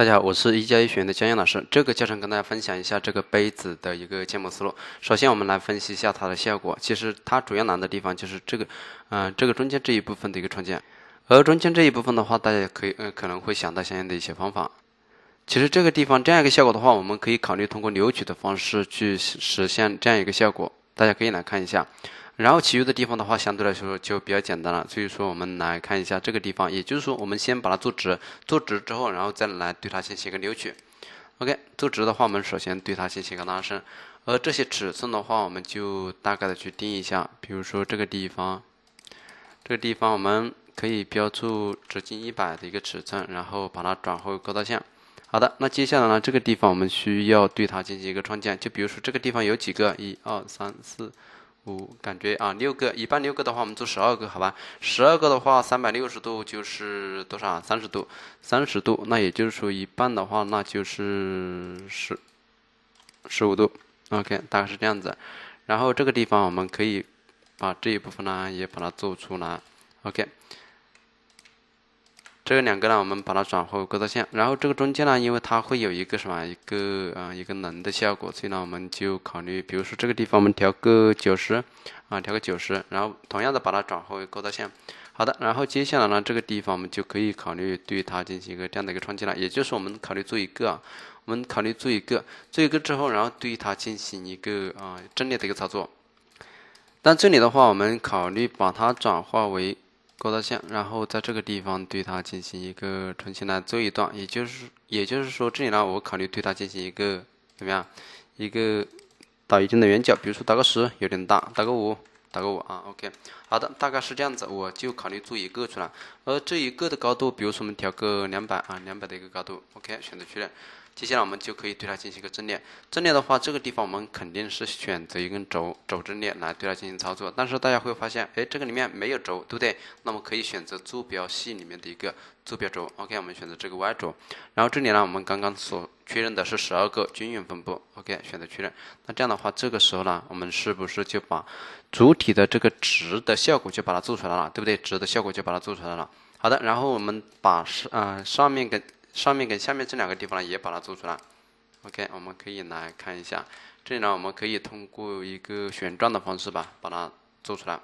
大家好，我是一加一学员的江燕老师。这个教程跟大家分享一下这个杯子的一个建模思路。首先，我们来分析一下它的效果。其实它主要难的地方就是这个，嗯，这个中间这一部分的一个创建。而中间这一部分的话，大家可以嗯可能会想到相应的一些方法。其实这个地方这样一个效果的话，我们可以考虑通过扭曲的方式去实现这样一个效果。大家可以来看一下，然后其余的地方的话相对来说就比较简单了，所以说我们来看一下这个地方，也就是说我们先把它做直，做直之后，然后再来对它先写个扭曲。OK，做直的话，我们首先对它先写个拉伸，而这些尺寸的话，我们就大概的去定一下，比如说这个地方，这个地方我们可以标注直径一百的一个尺寸，然后把它转回为构造线。好的，那接下来呢？这个地方我们需要对它进行一个创建。就比如说这个地方有几个？一二三四五，感觉啊六个。一半六个的话，我们做十二个，好吧？十二个的话，三百六十度就是多少？三十度，三十度。那也就是说一半的话，那就是十十五度。OK，大概是这样子。然后这个地方我们可以把这一部分呢也把它做出来。OK。这两个呢，我们把它转化为构造线，然后这个中间呢，因为它会有一个什么，一个啊，一个能的效果，所以呢，我们就考虑，比如说这个地方我们调个九十，啊，调个九十，然后同样的把它转化为构造线。好的，然后接下来呢，这个地方我们就可以考虑对它进行一个这样的一个创建了，也就是我们考虑做一个，啊，我们考虑做一个，做一个之后，然后对它进行一个啊阵列的一个操作。但这里的话，我们考虑把它转化为。高到线，然后在这个地方对它进行一个重新来做一段，也就是也就是说，这里呢我考虑对它进行一个怎么样，一个打一定的圆角，比如说打个十有点大，打个五，打个五啊，OK，好的，大概是这样子，我就考虑做一个出来，而这一个的高度，比如说我们调个两百啊，两百的一个高度，OK，选择确认。接下来我们就可以对它进行一个阵列，阵列的话，这个地方我们肯定是选择一根轴轴阵列来对它进行操作。但是大家会发现，哎，这个里面没有轴，对不对？那么可以选择坐标系里面的一个坐标轴。OK，我们选择这个 Y 轴。然后这里呢，我们刚刚所确认的是十二个均匀分布。OK，选择确认。那这样的话，这个时候呢，我们是不是就把主体的这个值的效果就把它做出来了，对不对？值的效果就把它做出来了。好的，然后我们把上呃、上面跟。上面跟下面这两个地方呢，也把它做出来。OK，我们可以来看一下。这里呢，我们可以通过一个旋转的方式吧，把它做出来。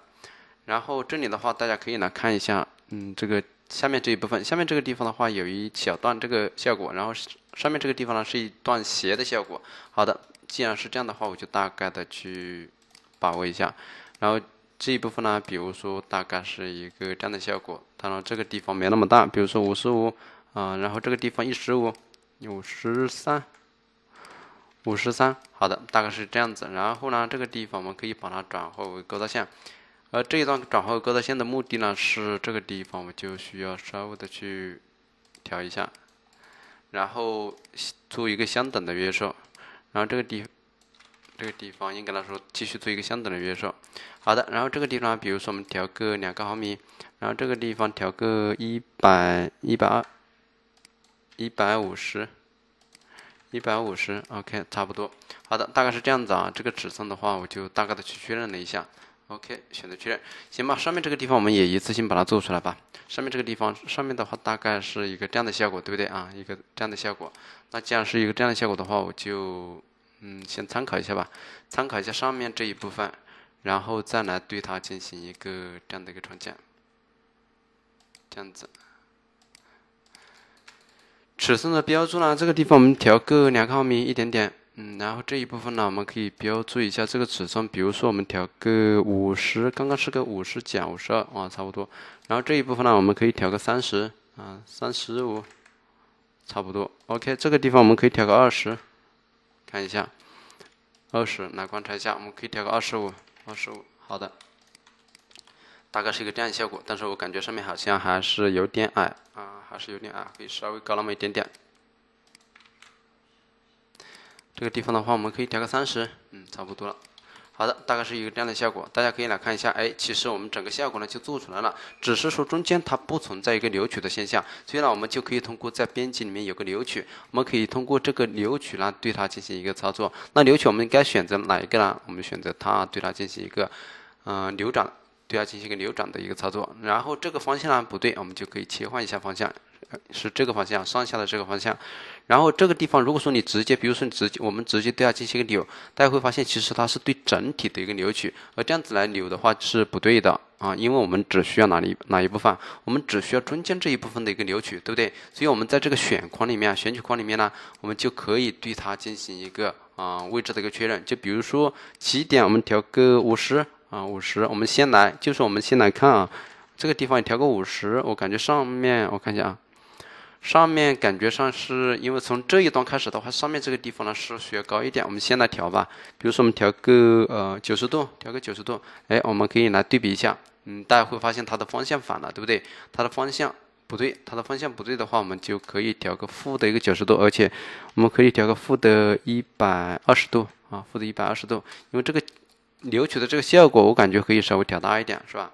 然后这里的话，大家可以来看一下，嗯，这个下面这一部分，下面这个地方的话有一小段这个效果，然后上面这个地方呢是一段斜的效果。好的，既然是这样的话，我就大概的去把握一下。然后这一部分呢，比如说大概是一个这样的效果。当然，这个地方没那么大，比如说五十五。啊，然后这个地方一十五，五十三，五十三，好的，大概是这样子。然后呢，这个地方我们可以把它转化为勾勒线。而这一段转化为勾勒线的目的呢，是这个地方我就需要稍微的去调一下，然后做一个相等的约束。然后这个地这个地方应该来说继续做一个相等的约束。好的，然后这个地方，比如说我们调个两个毫米，然后这个地方调个一百一百二。一百五十，一百五十，OK，差不多。好的，大概是这样子啊。这个尺寸的话，我就大概的去确认了一下。OK，选择确认。行吧，上面这个地方我们也一次性把它做出来吧。上面这个地方，上面的话大概是一个这样的效果，对不对啊？一个这样的效果。那既然是一个这样的效果的话，我就嗯，先参考一下吧。参考一下上面这一部分，然后再来对它进行一个这样的一个创建。这样子。尺寸的标注呢？这个地方我们调个两毫米一点点，嗯，然后这一部分呢，我们可以标注一下这个尺寸。比如说我们调个五十，刚刚是个五十减五十二，哇，差不多。然后这一部分呢，我们可以调个三十，啊，三十五，差不多。OK，这个地方我们可以调个二十，看一下，二十，来观察一下，我们可以调个二十五，二十五，好的。大概是一个这样的效果，但是我感觉上面好像还是有点矮啊，还是有点矮，可以稍微高那么一点点。这个地方的话，我们可以调个三十，嗯，差不多了。好的，大概是一个这样的效果，大家可以来看一下。哎，其实我们整个效果呢就做出来了，只是说中间它不存在一个扭曲的现象，所以呢，我们就可以通过在编辑里面有个扭曲，我们可以通过这个扭曲呢对它进行一个操作。那扭曲我们该选择哪一个呢？我们选择它，对它进行一个嗯扭转。对它进行一个扭转的一个操作，然后这个方向呢不对，我们就可以切换一下方向，是这个方向，上下的这个方向。然后这个地方，如果说你直接，比如说你直接，我们直接对它进行一个扭，大家会发现其实它是对整体的一个扭曲，而这样子来扭的话是不对的啊，因为我们只需要哪里哪一部分，我们只需要中间这一部分的一个扭曲，对不对？所以我们在这个选框里面、选取框里面呢，我们就可以对它进行一个啊位置的一个确认。就比如说起点，我们调个五十。啊，五十，我们先来，就是我们先来看啊，这个地方调个五十，我感觉上面，我看一下啊，上面感觉上是因为从这一段开始的话，上面这个地方呢是需要高一点，我们先来调吧。比如说我们调个呃九十度，调个九十度，哎，我们可以来对比一下，嗯，大家会发现它的方向反了，对不对？它的方向不对，它的方向不对的话，我们就可以调个负的一个九十度，而且我们可以调个负的一百二十度啊，负的一百二十度，因为这个。扭曲的这个效果，我感觉可以稍微调大一点，是吧？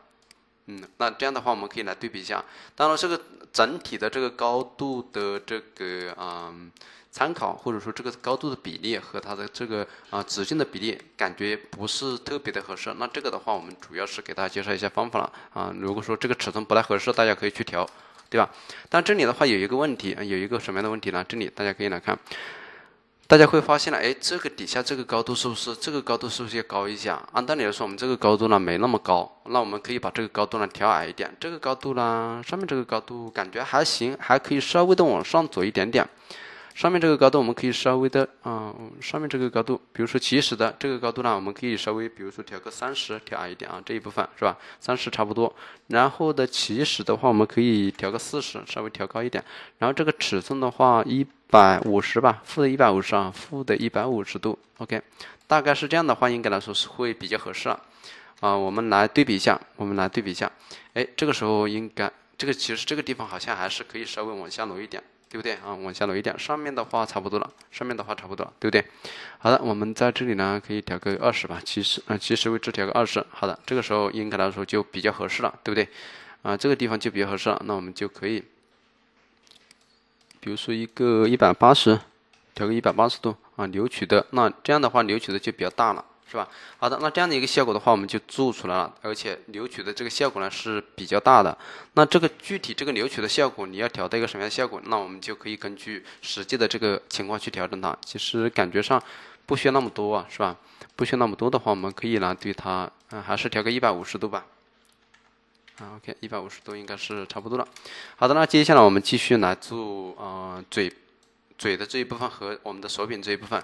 嗯，那这样的话，我们可以来对比一下。当然，这个整体的这个高度的这个啊参考，或者说这个高度的比例和它的这个啊直径的比例，感觉不是特别的合适。那这个的话，我们主要是给大家介绍一下方法了啊。如果说这个尺寸不太合适，大家可以去调，对吧？但这里的话有一个问题，有一个什么样的问题呢？这里大家可以来看。大家会发现了，哎，这个底下这个高度是不是？这个高度是不是要高一下？按道理来说，我们这个高度呢没那么高，那我们可以把这个高度呢调矮一点。这个高度呢，上面这个高度感觉还行，还可以稍微的往上走一点点。上面这个高度我们可以稍微的，嗯，上面这个高度，比如说起始的这个高度呢，我们可以稍微，比如说调个三十，调矮一点啊，这一部分是吧？三十差不多。然后的起始的话，我们可以调个四十，稍微调高一点。然后这个尺寸的话，一百五十吧，负的一百五十啊，负的一百五十度。OK，大概是这样的话应该来说是会比较合适了。啊，我们来对比一下，我们来对比一下。哎，这个时候应该，这个其实这个地方好像还是可以稍微往下挪一点。对不对啊？往下挪一点，上面的话差不多了，上面的话差不多，了，对不对？好的，我们在这里呢，可以调个二十吧，其实啊，其实位置调个二十。好的，这个时候应该来说就比较合适了，对不对？啊，这个地方就比较合适了，那我们就可以，比如说一个一百八十，调个一百八十度啊，扭曲的，那这样的话扭曲的就比较大了。是吧？好的，那这样的一个效果的话，我们就做出来了，而且扭曲的这个效果呢是比较大的。那这个具体这个扭曲的效果，你要调到一个什么样的效果？那我们就可以根据实际的这个情况去调整它。其实感觉上不需要那么多啊，是吧？不需要那么多的话，我们可以呢，对它，嗯，还是调个一百五十度吧。啊，OK，一百五十度应该是差不多了。好的，那接下来我们继续来做，呃，嘴，嘴的这一部分和我们的手柄这一部分。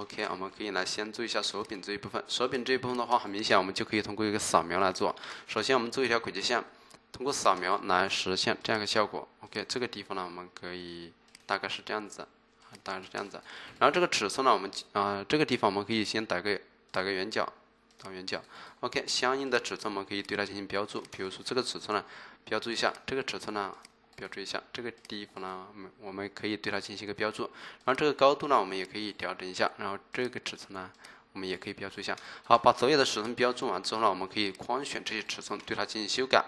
OK，我们可以来先做一下手柄这一部分。手柄这一部分的话，很明显，我们就可以通过一个扫描来做。首先，我们做一条轨迹线，通过扫描来实现这样一个效果。OK，这个地方呢，我们可以大概是这样子，大概是这样子。然后这个尺寸呢，我们啊，这个地方我们可以先打个打个圆角，打圆角。OK，相应的尺寸我们可以对它进行标注，比如说这个尺寸呢，标注一下，这个尺寸呢。标注一下，这个地方呢，我们我们可以对它进行一个标注，然后这个高度呢，我们也可以调整一下，然后这个尺寸呢，我们也可以标注一下。好，把所有的尺寸标注完之后呢，我们可以框选这些尺寸，对它进行修改，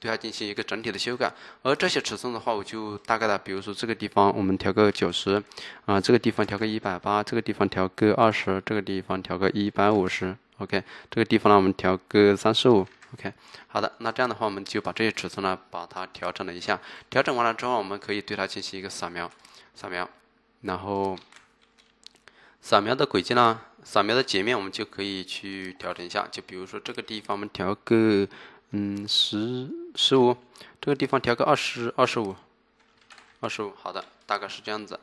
对它进行一个整体的修改。而这些尺寸的话，我就大概的，比如说这个地方我们调个九十，啊，这个地方调个一百八，这个地方调个二十，这个地方调个一百五十。OK，这个地方呢，我们调个三十五。OK，好的，那这样的话，我们就把这些尺寸呢，把它调整了一下。调整完了之后，我们可以对它进行一个扫描，扫描，然后扫描的轨迹呢，扫描的截面我们就可以去调整一下。就比如说这个地方，我们调个嗯十十五，这个地方调个二十二十五，二十五。好的，大概是这样子。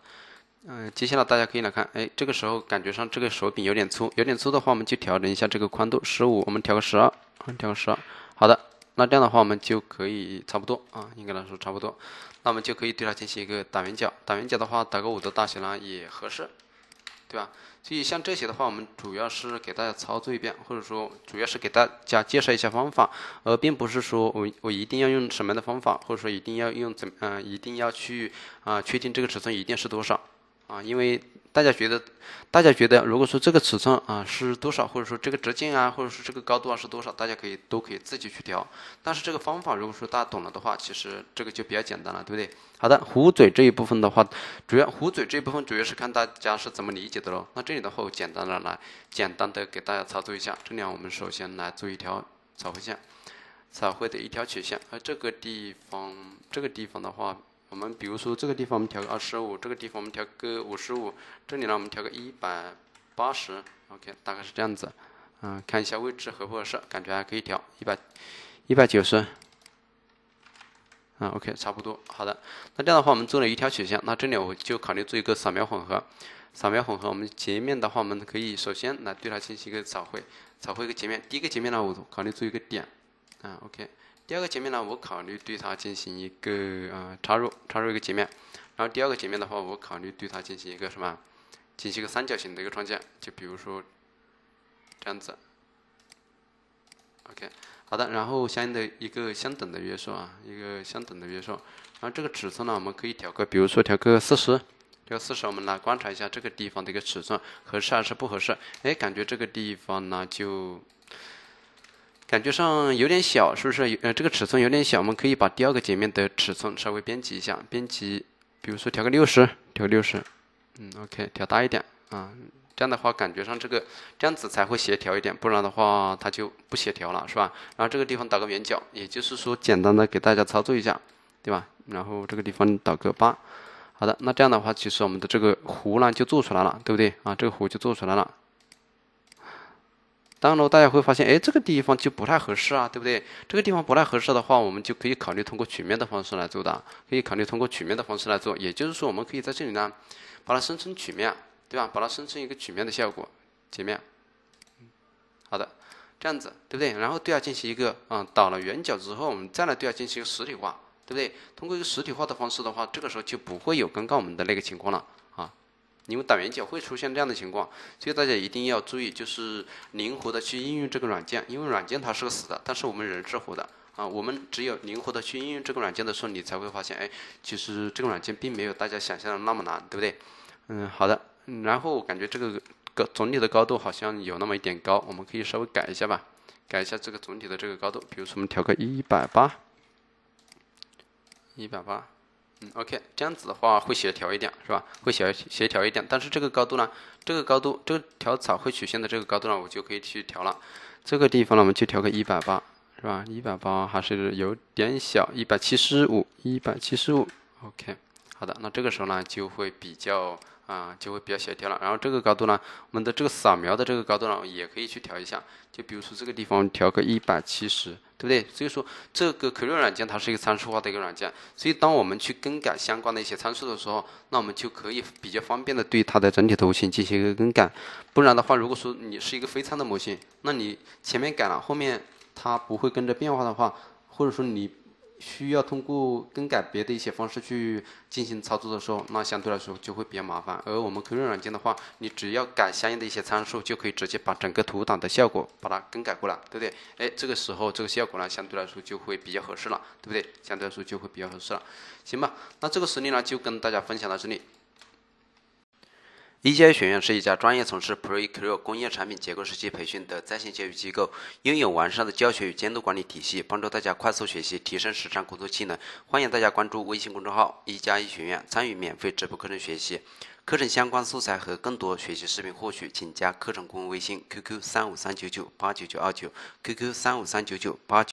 嗯，接下来大家可以来看，哎，这个时候感觉上这个手柄有点粗，有点粗的话，我们就调整一下这个宽度，十五，我们调个十二，调个十二，好的，那这样的话我们就可以差不多啊，应该来说差不多，那我们就可以对它进行一个打圆角，打圆角的话，打个五的大小呢也合适，对吧？所以像这些的话，我们主要是给大家操作一遍，或者说主要是给大家介绍一下方法，而并不是说我我一定要用什么样的方法，或者说一定要用怎嗯，一定要去啊确定这个尺寸一定是多少。啊，因为大家觉得，大家觉得，如果说这个尺寸啊是多少，或者说这个直径啊，或者是这个高度啊是多少，大家可以都可以自己去调。但是这个方法，如果说大家懂了的话，其实这个就比较简单了，对不对？好的，壶嘴这一部分的话，主要壶嘴这一部分主要是看大家是怎么理解的喽。那这里的话，我简单的来简单的给大家操作一下。这里我们首先来做一条草绘线，草绘的一条曲线。而这个地方，这个地方的话。我们比如说这个地方我们调个二十五，这个地方我们调个五十五，这里呢我们调个一百八十，OK，大概是这样子。嗯，看一下位置合不合适，感觉还可以调一百一百九十。啊，OK，差不多，好的。那这样的话我们做了一条曲线，那这里我就考虑做一个扫描混合。扫描混合，我们截面的话，我们可以首先来对它进行一个扫绘，扫绘一个截面。第一个截面呢，我考虑做一个点。啊，OK。第二个截面呢，我考虑对它进行一个啊插入，插入一个截面。然后第二个截面的话，我考虑对它进行一个什么？进行一个三角形的一个创建，就比如说这样子。OK，好的，然后相应的一个相等的约束啊，一个相等的约束。然后这个尺寸呢，我们可以调个，比如说调个四十，调四十，我们来观察一下这个地方的一个尺寸合适还是不合适。哎，感觉这个地方呢就。感觉上有点小，是不是？呃，这个尺寸有点小，我们可以把第二个截面的尺寸稍微编辑一下，编辑，比如说调个六十，调六十，嗯，OK，调大一点，啊，这样的话感觉上这个这样子才会协调一点，不然的话它就不协调了，是吧？然后这个地方打个圆角，也就是说简单的给大家操作一下，对吧？然后这个地方打个八，好的，那这样的话其实我们的这个弧呢就做出来了，对不对啊？这个弧就做出来了。当然了，大家会发现，哎，这个地方就不太合适啊，对不对？这个地方不太合适的话，我们就可以考虑通过曲面的方式来做。的，可以考虑通过曲面的方式来做，也就是说，我们可以在这里呢，把它生成曲面，对吧？把它生成一个曲面的效果，截面。好的，这样子，对不对？然后对它进行一个啊，倒了圆角之后，我们再来对它进行一个实体化，对不对？通过一个实体化的方式的话，这个时候就不会有刚刚我们的那个情况了。因为打圆角会出现这样的情况，所以大家一定要注意，就是灵活的去应用这个软件。因为软件它是个死的，但是我们人是活的啊。我们只有灵活的去应用这个软件的时候，你才会发现，哎，其实这个软件并没有大家想象的那么难，对不对？嗯，好的。然后我感觉这个高总体的高度好像有那么一点高，我们可以稍微改一下吧，改一下这个总体的这个高度。比如说，我们调个一百八，一百八。嗯 OK，这样子的话会协调一点，是吧？会协协调一点，但是这个高度呢？这个高度，这个调草会曲线的这个高度呢，我就可以去调了。这个地方呢，我们就调个一百八，是吧？一百八还是有点小，一百七十五，一百七十五。OK，好的，那这个时候呢，就会比较。啊，就会比较小调了。然后这个高度呢，我们的这个扫描的这个高度呢，也可以去调一下。就比如说这个地方调个一百七十，对不对？所以说这个 c R 软件它是一个参数化的一个软件。所以当我们去更改相关的一些参数的时候，那我们就可以比较方便的对它的整体图形进行一个更改。不然的话，如果说你是一个非参的模型，那你前面改了，后面它不会跟着变化的话，或者说你。需要通过更改别的一些方式去进行操作的时候，那相对来说就会比较麻烦。而我们抠图软件的话，你只要改相应的一些参数，就可以直接把整个图档的效果把它更改过来，对不对？哎，这个时候这个效果呢，相对来说就会比较合适了，对不对？相对来说就会比较合适了，行吧？那这个实例呢，就跟大家分享到这里。一加一学院是一家专业从事 p r e c r e a r 工业产品结构设计培训的在线教育机构，拥有完善的教学与监督管理体系，帮助大家快速学习，提升实战工作技能。欢迎大家关注微信公众号“一加一学院”，参与免费直播课程学习。课程相关素材和更多学习视频获取，请加课程顾问微信：QQ 三五三九九八九九二九，QQ 三五三九九八九。